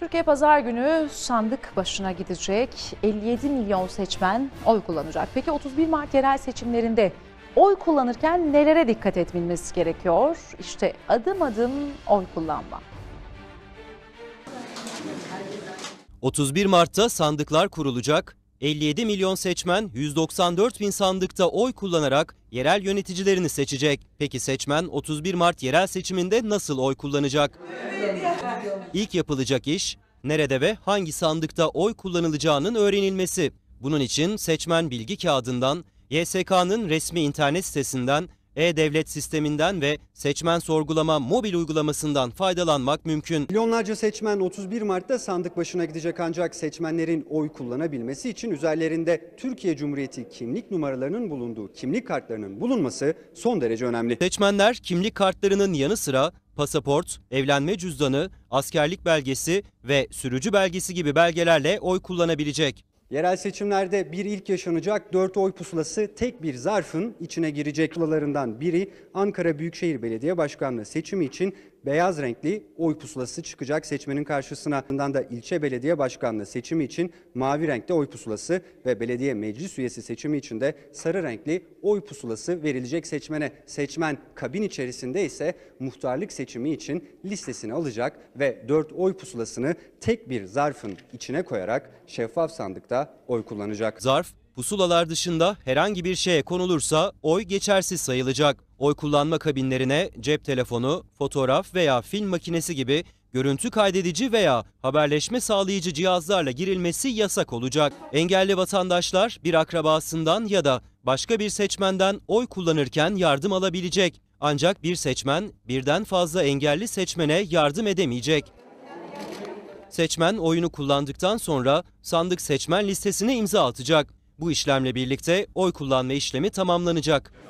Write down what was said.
Türkiye pazar günü sandık başına gidecek. 57 milyon seçmen oy kullanacak. Peki 31 Mart yerel seçimlerinde oy kullanırken nelere dikkat edilmesi gerekiyor? İşte adım adım oy kullanma. 31 Mart'ta sandıklar kurulacak. 57 milyon seçmen 194 bin sandıkta oy kullanarak yerel yöneticilerini seçecek. Peki seçmen 31 Mart yerel seçiminde nasıl oy kullanacak? Evet. İlk yapılacak iş nerede ve hangi sandıkta oy kullanılacağının öğrenilmesi. Bunun için seçmen bilgi kağıdından, YSK'nın resmi internet sitesinden, e-Devlet sisteminden ve seçmen sorgulama mobil uygulamasından faydalanmak mümkün. Milyonlarca seçmen 31 Mart'ta sandık başına gidecek ancak seçmenlerin oy kullanabilmesi için üzerlerinde Türkiye Cumhuriyeti kimlik numaralarının bulunduğu kimlik kartlarının bulunması son derece önemli. Seçmenler kimlik kartlarının yanı sıra pasaport, evlenme cüzdanı, askerlik belgesi ve sürücü belgesi gibi belgelerle oy kullanabilecek. Yerel seçimlerde bir ilk yaşanacak, dört oy pusulası tek bir zarfın içine girecek. Pusulalarından biri Ankara Büyükşehir Belediye Başkanlığı seçimi için beyaz renkli oy pusulası çıkacak seçmenin karşısına. Bundan da ilçe belediye başkanlığı seçimi için mavi renkli oy pusulası ve belediye meclis üyesi seçimi için de sarı renkli oy pusulası verilecek seçmene. Seçmen kabin içerisinde ise muhtarlık seçimi için listesini alacak ve 4 oy pusulasını tek bir zarfın içine koyarak şeffaf sandıkta oy kullanacak. Zarf pusulalar dışında herhangi bir şeye konulursa oy geçersiz sayılacak. Oy kullanma kabinlerine cep telefonu, fotoğraf veya film makinesi gibi görüntü kaydedici veya haberleşme sağlayıcı cihazlarla girilmesi yasak olacak. Engelli vatandaşlar bir akrabasından ya da başka bir seçmenden oy kullanırken yardım alabilecek. Ancak bir seçmen birden fazla engelli seçmene yardım edemeyecek. Seçmen oyunu kullandıktan sonra sandık seçmen listesine imza atacak. Bu işlemle birlikte oy kullanma işlemi tamamlanacak.